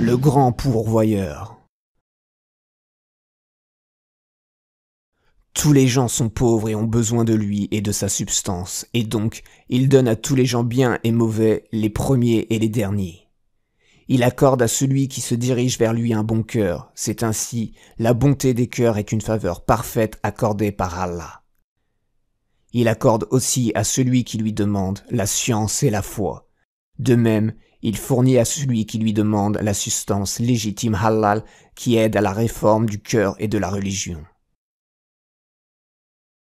le grand pourvoyeur. Tous les gens sont pauvres et ont besoin de lui et de sa substance, et donc il donne à tous les gens bien et mauvais, les premiers et les derniers. Il accorde à celui qui se dirige vers lui un bon cœur, c'est ainsi, la bonté des cœurs est une faveur parfaite accordée par Allah. Il accorde aussi à celui qui lui demande la science et la foi, de même, il fournit à celui qui lui demande la substance légitime halal qui aide à la réforme du cœur et de la religion.